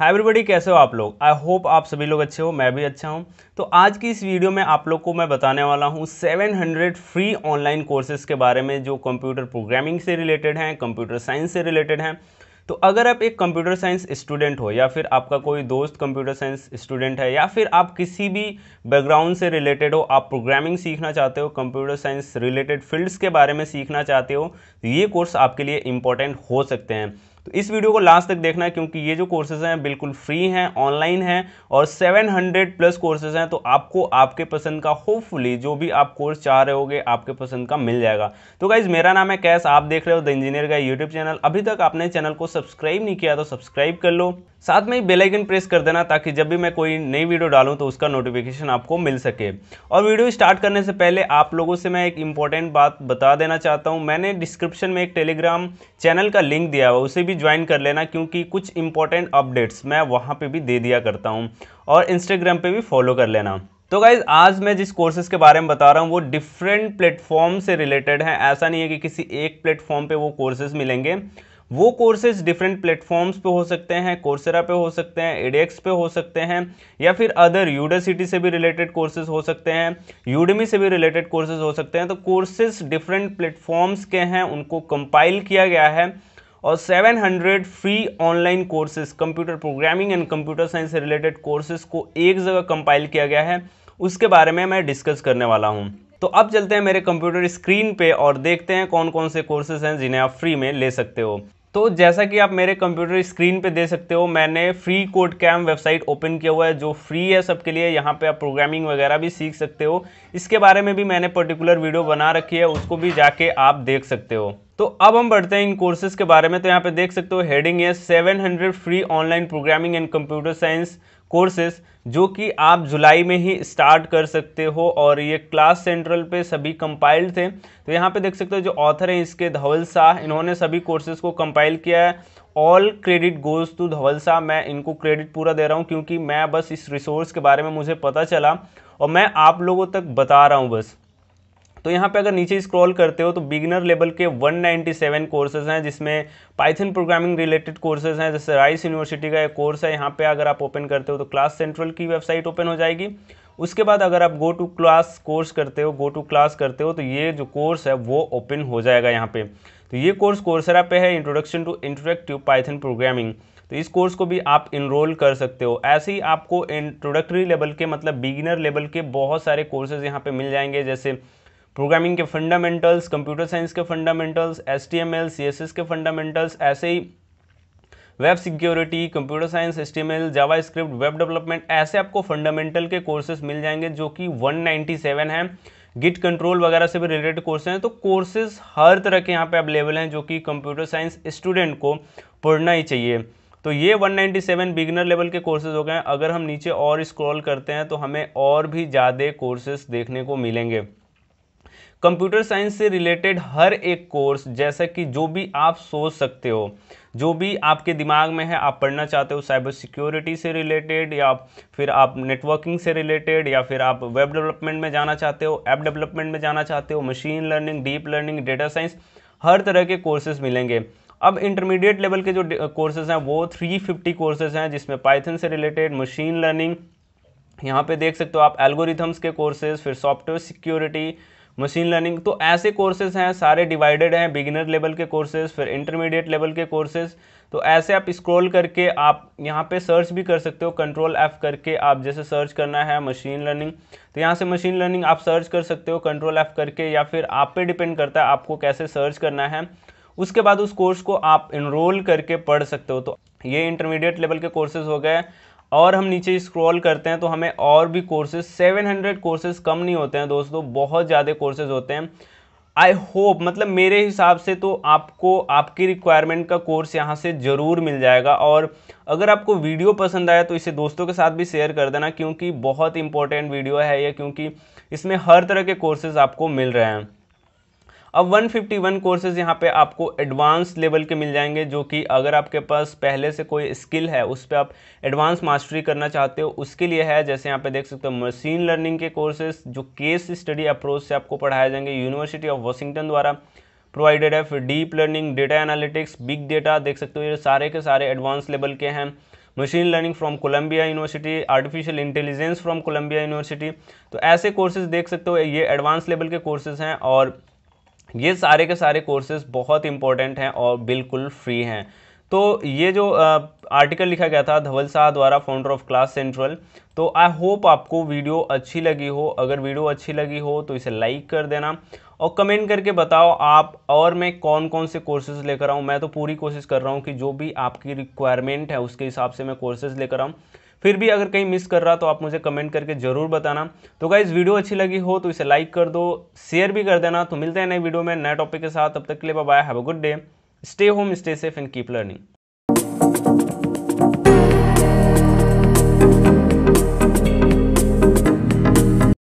hi everybody कैसे हो आप लोग आई होप आप सभी लोग अच्छे हो मैं भी अच्छा हूँ तो आज की इस वीडियो में आप लोग को मैं बताने वाला हूँ 700 फ्री ऑनलाइन कोर्सेज के बारे में जो कंप्यूटर प्रोग्रामिंग से रिलेटेड हैं कंप्यूटर साइंस से रिलेटेड हैं तो अगर आप एक कंप्यूटर साइंस स्टूडेंट हो या फिर आपका कोई दोस्त कंप्यूटर साइंस स्टूडेंट है या फिर आप किसी भी बैकग्राउंड से रिलेटेड हो आप प्रोग्रामिंग सीखना चाहते हो कंप्यूटर साइंस रिलेटेड फील्ड्स के बारे में सीखना चाहते हो तो ये कोर्स आपके लिए इंपॉर्टेंट हो सकते हैं तो इस वीडियो को लास्ट तक देखना है क्योंकि ये जो कोर्सेज हैं बिल्कुल फ्री हैं ऑनलाइन हैं और 700 प्लस कोर्सेज हैं तो आपको आपके पसंद का होपफुली जो भी आप कोर्स चाह रहे होगे आपके पसंद का मिल जाएगा तो गाइज मेरा नाम है कैश आप देख रहे हो द इंजीनियर का यूट्यूब चैनल अभी तक आपने चैनल को सब्सक्राइब नहीं किया तो सब्सक्राइब कर लो साथ में ही बेल आइकन प्रेस कर देना ताकि जब भी मैं कोई नई वीडियो डालूं तो उसका नोटिफिकेशन आपको मिल सके और वीडियो स्टार्ट करने से पहले आप लोगों से मैं एक इम्पॉर्टेंट बात बता देना चाहता हूं मैंने डिस्क्रिप्शन में एक टेलीग्राम चैनल का लिंक दिया हुआ उसे भी ज्वाइन कर लेना क्योंकि कुछ इंपॉर्टेंट अपडेट्स मैं वहाँ पर भी दे दिया करता हूँ और इंस्टाग्राम पर भी फॉलो कर लेना तो गाइज आज मैं जिस कोर्सेज के बारे में बता रहा हूँ वो डिफरेंट प्लेटफॉर्म से रिलेटेड हैं ऐसा नहीं है कि किसी एक प्लेटफॉर्म पर वो कोर्सेज मिलेंगे वो कोर्सेज डिफरेंट प्लेटफॉर्म्स पे हो सकते हैं कोर्सेरा पे हो सकते हैं एडेक्स पे हो सकते हैं या फिर अदर यूडासिटी से भी रिलेटेड कोर्सेज हो सकते हैं यूडमी से भी रिलेटेड कोर्सेज हो सकते हैं तो कोर्सेज डिफरेंट प्लेटफॉर्म्स के हैं उनको कंपाइल किया गया है और 700 free online courses computer programming and computer science से रिलेटेड कोर्सेज को एक जगह कंपाइल किया गया है उसके बारे में मैं डिस्कस करने वाला हूँ तो अब चलते हैं मेरे कंप्यूटर स्क्रीन पे और देखते हैं कौन कौन से कोर्सेज हैं जिन्हें आप फ्री में ले सकते हो तो जैसा कि आप मेरे कंप्यूटर स्क्रीन पे दे सकते हो मैंने free code camp website open किया हुआ है जो फ्री है सबके लिए यहाँ पे आप प्रोग्रामिंग वगैरह भी सीख सकते हो इसके बारे में भी मैंने पर्टिकुलर वीडियो बना रखी है उसको भी जाके आप देख सकते हो तो अब हम बढ़ते हैं इन कोर्सेज के बारे में तो यहाँ पे देख सकते हो हेडिंग है seven hundred free online programming and computer science courses जो कि आप जुलाई में ही स्टार्ट कर सकते हो और ये क्लास सेंट्रल पे सभी कंपाइल्ड थे तो यहाँ पे देख सकते हो जो ऑथर हैं इसके धवल शाह इन्होंने सभी कोर्सेज को कंपाइल किया है all credit goes to Dhaval Shah मैं इनको क्रेडिट पूरा दे रहा हूँ क्योंकि मैं बस इस रिसोर्स के बारे में मुझे पता चला और मैं आप लोगों तक बता रहा हूँ बस तो यहाँ पे अगर नीचे स्क्रॉल करते हो तो बिगिनर लेवल के 197 कोर्सेज हैं जिसमें पाइथन प्रोग्रामिंग रिलेटेड कोर्सेज हैं जैसे राइस यूनिवर्सिटी का एक कोर्स है यहाँ पे अगर आप ओपन करते हो तो क्लास सेंट्रल की वेबसाइट ओपन हो जाएगी उसके बाद अगर आप गो टू क्लास कोर्स करते हो गो टू क्लास करते हो तो ये जो कोर्स है वो ओपन हो जाएगा यहाँ पे तो ये कोर्स कोर्सरा पे है introduction to introductive Python programming तो इस कोर्स को भी आप इनरोल कर सकते हो ऐसे ही आपको इंट्रोडक्टरी लेवल के मतलब बिगिनर लेवल के बहुत सारे कोर्सेज यहाँ पे मिल जाएंगे जैसे प्रोग्रामिंग के फंडामेंटल्स कंप्यूटर साइंस के fundamentals S T M L C S S के फंडामेंटल्स ऐसे ही web security computer science S T M L JavaScript web development ऐसे आपको फंडामेंटल के कोर्सेज मिल जाएंगे जो कि 197 हैं गिट कंट्रोल वगैरह से भी रिलेटेड कोर्सेज हैं तो कोर्सेज हर तरह के यहाँ पे अवेलेबल हैं जो कि कंप्यूटर साइंस स्टूडेंट को पढ़ना ही चाहिए तो ये 197 बिगनर लेवल के कोर्सेज हो गए हैं अगर हम नीचे और स्क्रॉल करते हैं तो हमें और भी ज़्यादा कोर्सेज देखने को मिलेंगे कंप्यूटर साइंस से रिलेटेड हर एक कोर्स जैसा कि जो भी आप सोच सकते हो जो भी आपके दिमाग में है आप पढ़ना चाहते हो साइबर सिक्योरिटी से रिलेटेड या फिर आप नेटवर्किंग से रिलेटेड या फिर आप वेब डेवलपमेंट में जाना चाहते हो ऐप डेवलपमेंट में जाना चाहते हो machine learning deep learning data science हर तरह के कोर्सेज मिलेंगे अब इंटरमीडिएट लेवल के जो कोर्सेज हैं वो 350 कोर्सेज हैं जिसमें पाइथन से रिलेटेड मशीन लर्निंग यहाँ पे देख सकते हो आप एल्गोरिथम्स के कोर्सेज फिर सॉफ्टवेयर सिक्योरिटी मशीन लर्निंग तो ऐसे कोर्सेज हैं सारे डिवाइडेड हैं बिगिनर लेवल के कोर्सेज फिर इंटरमीडिएट लेवल के कोर्सेज तो ऐसे आप स्क्रॉल करके आप यहाँ पे सर्च भी कर सकते हो कंट्रोल एफ़ करके आप जैसे सर्च करना है मशीन लर्निंग तो यहाँ से मशीन लर्निंग आप सर्च कर सकते हो कंट्रोल एफ़ करके या फिर आप पे डिपेंड करता है आपको कैसे सर्च करना है उसके बाद उस कोर्स को आप इनरोल करके पढ़ सकते हो तो ये इंटरमीडिएट लेवल के कोर्सेज हो गए और हम नीचे स्क्रॉल करते हैं तो हमें और भी कोर्सेज 700 कोर्सेज कम नहीं होते हैं दोस्तों बहुत ज़्यादा कोर्सेज होते हैं आई होप मतलब मेरे हिसाब से तो आपको आपकी रिक्वायरमेंट का कोर्स यहाँ से ज़रूर मिल जाएगा और अगर आपको वीडियो पसंद आया तो इसे दोस्तों के साथ भी शेयर कर देना क्योंकि बहुत इंपॉर्टेंट वीडियो है ये क्योंकि इसमें हर तरह के कोर्सेज आपको मिल रहे हैं अब 151 कोर्सेज यहाँ पे आपको एडवांस लेवल के मिल जाएंगे जो कि अगर आपके पास पहले से कोई स्किल है उस पर आप एडवांस मास्टरी करना चाहते हो उसके लिए है जैसे यहाँ पे देख सकते हो मशीन लर्निंग के कोर्सेज जो केस स्टडी अप्रोच से आपको पढ़ाए जाएंगे यूनिवर्सिटी ऑफ वॉशिंगटन द्वारा प्रोवाइडेड है फिर deep learning data analytics big data देख सकते हो ये सारे के सारे एडवांस लेवल के हैं machine learning from Columbia university artificial intelligence from Columbia university तो ऐसे कोर्सेज देख सकते हो ये एडवांस लेवल के कोर्सेज हैं और ये सारे के सारे कोर्सेज बहुत इंपॉर्टेंट हैं और बिल्कुल फ्री हैं तो ये जो आर्टिकल लिखा गया था धवल शाह द्वारा फाउंडर ऑफ क्लास सेंट्रल तो आई होप आपको वीडियो अच्छी लगी हो अगर वीडियो अच्छी लगी हो तो इसे लाइक कर देना और कमेंट करके बताओ आप और मैं कौन कौन से कोर्सेज लेकर आऊँ मैं तो पूरी कोशिश कर रहा हूँ कि जो भी आपकी रिक्वायरमेंट है उसके हिसाब से मैं कोर्सेज लेकर आऊँ फिर भी अगर कहीं मिस कर रहा तो आप मुझे कमेंट करके ज़रूर बताना तो क्या वीडियो अच्छी लगी हो तो इसे लाइक कर दो शेयर भी कर देना तो मिलते हैं नए वीडियो में नए टॉपिक के साथ तब तक के लिए bye have a good day stay home stay safe and keep learning